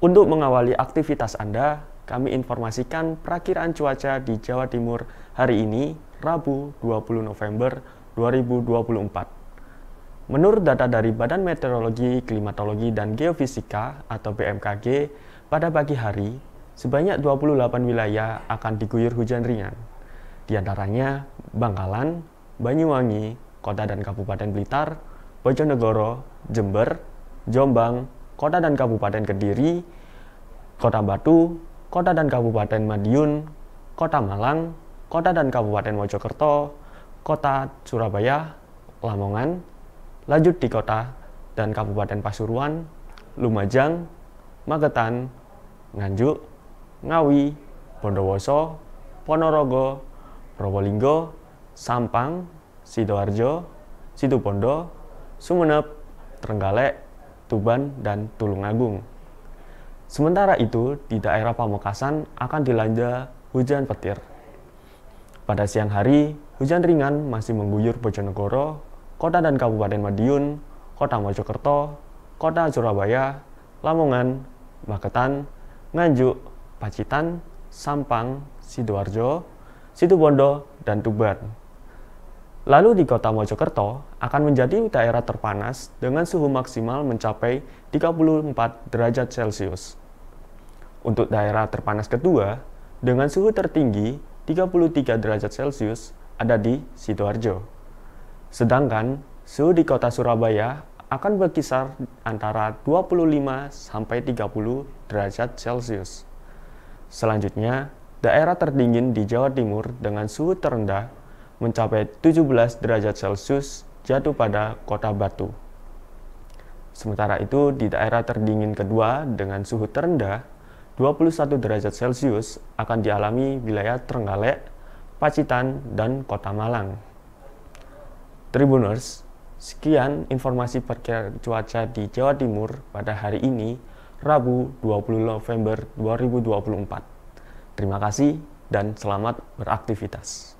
Untuk mengawali aktivitas Anda, kami informasikan perakiraan cuaca di Jawa Timur hari ini, Rabu 20 November 2024. Menurut data dari Badan Meteorologi, Klimatologi, dan Geofisika atau BMKG, pada pagi hari, sebanyak 28 wilayah akan diguyur hujan ringan. Di antaranya Bangkalan, Banyuwangi, Kota dan Kabupaten Blitar, Bojonegoro, Jember, Jombang, Kota dan Kabupaten Kediri, Kota Batu, Kota dan Kabupaten Madiun, Kota Malang, Kota dan Kabupaten Mojokerto, Kota Surabaya, Lamongan, lanjut di Kota dan Kabupaten Pasuruan, Lumajang, Magetan, Nganjuk, Ngawi, Bondowoso, Ponorogo, Probolinggo, Sampang, Sidoarjo, Situbondo, Sumeneb, Trenggalek, Tuban, dan Tulungagung. Sementara itu, di daerah Pamekasan akan dilanda hujan petir. Pada siang hari, hujan ringan masih mengguyur Bojonegoro, Kota dan Kabupaten Madiun, Kota Mojokerto, Kota Surabaya, Lamongan, Magetan, Nganjuk, Pacitan, Sampang, Sidoarjo, Situbondo, dan Tuban. Lalu di kota Mojokerto akan menjadi daerah terpanas dengan suhu maksimal mencapai 34 derajat Celcius. Untuk daerah terpanas kedua, dengan suhu tertinggi 33 derajat Celcius ada di Sidoarjo. Sedangkan suhu di kota Surabaya akan berkisar antara 25 sampai 30 derajat Celcius. Selanjutnya, daerah terdingin di Jawa Timur dengan suhu terendah mencapai 17 derajat Celcius jatuh pada kota Batu. Sementara itu, di daerah terdingin kedua dengan suhu terendah 21 derajat Celcius akan dialami wilayah Trenggalek, Pacitan, dan Kota Malang. Tribuners, sekian informasi perkiraan cuaca di Jawa Timur pada hari ini, Rabu 20 November 2024. Terima kasih dan selamat beraktivitas.